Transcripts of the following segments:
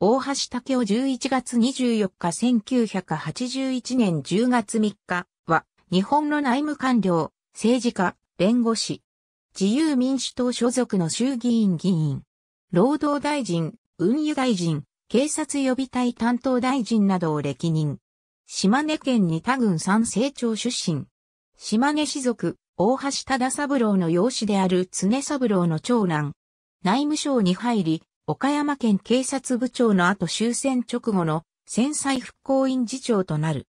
大橋武雄11月24日1981年10月3日は、日本の内務官僚、政治家、弁護士、自由民主党所属の衆議院議員、労働大臣、運輸大臣、警察予備隊担当大臣などを歴任。島根県に多郡三成長出身。島根氏族、大橋忠三郎の養子である常三郎の長男。内務省に入り、岡山県警察部長の後終戦直後の戦災復興院次長となる。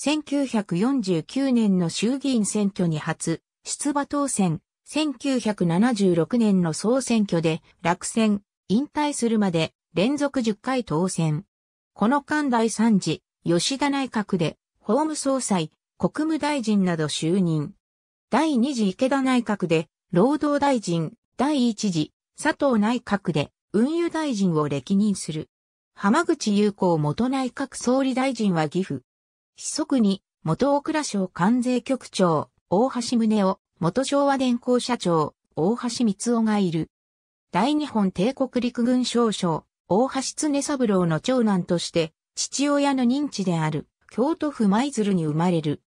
1949年の衆議院選挙に初、出馬当選、1976年の総選挙で落選、引退するまで連続10回当選。この間第3次、吉田内閣で、法務総裁、国務大臣など就任。第2次池田内閣で、労働大臣、第1次、佐藤内閣で、運輸大臣を歴任する。浜口優子元内閣総理大臣は岐阜。子息に、元大倉省関税局長、大橋宗夫、元昭和電工社長、大橋光夫がいる。大日本帝国陸軍少将、大橋常三郎の長男として、父親の認知である、京都府舞鶴に生まれる。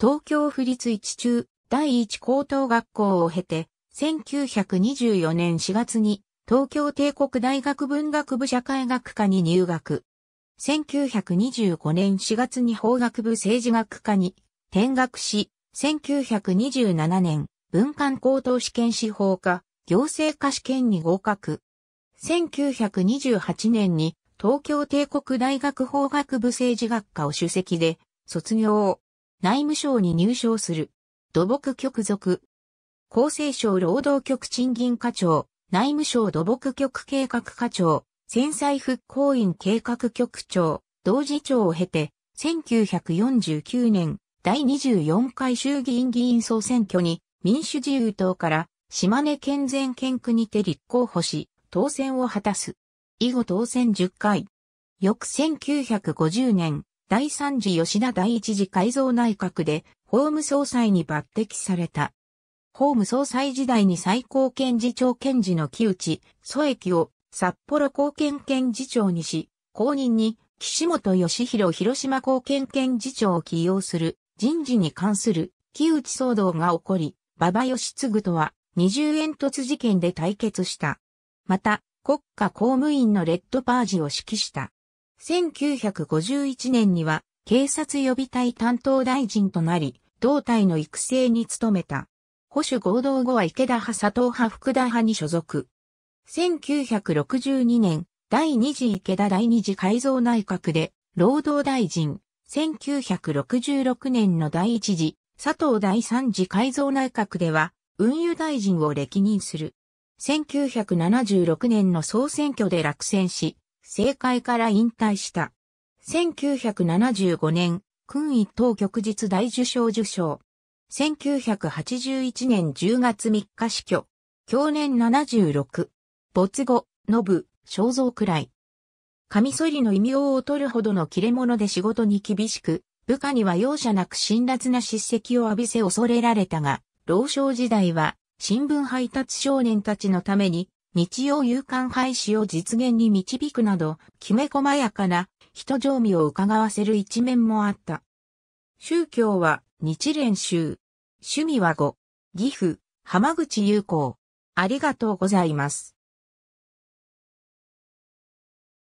東京府立一中、第一高等学校を経て、1924年4月に東京帝国大学文学部社会学科に入学。1925年4月に法学部政治学科に転学し、1927年文官高等試験司法科行政科試験に合格。1928年に東京帝国大学法学部政治学科を主席で卒業。内務省に入省する。土木局属。厚生省労働局賃金課長、内務省土木局計画課長、戦災復興院計画局長、同事長を経て、1949年第24回衆議院議員総選挙に民主自由党から島根県全県区にて立候補し、当選を果たす。以後当選10回。翌1950年、第3次吉田第1次改造内閣で法務総裁に抜擢された。法務総裁時代に最高検事長検事の木内、蘇駅を札幌高検検事長にし、後任に岸本義弘広島高検検事長を起用する人事に関する木内騒動が起こり、馬場義嗣とは20円突事件で対決した。また、国家公務員のレッドパージを指揮した。1951年には警察予備隊担当大臣となり、同隊の育成に努めた。保守合同後は池田派佐藤派福田派に所属。1962年、第2次池田第2次改造内閣で、労働大臣、1966年の第1次、佐藤第3次改造内閣では、運輸大臣を歴任する。1976年の総選挙で落選し、政界から引退した。1975年、君位当局日大受賞受賞。1981年10月3日死去。去年76。没後、信、肖像くらい。カミソリの異名を取るほどの切れ者で仕事に厳しく、部下には容赦なく辛辣な叱責を浴びせ恐れられたが、老少時代は、新聞配達少年たちのために、日曜夕刊廃止を実現に導くなど、きめ細やかな人情味を伺わせる一面もあった。宗教は日蓮宗。趣味は語。岐阜、浜口優子。ありがとうございます。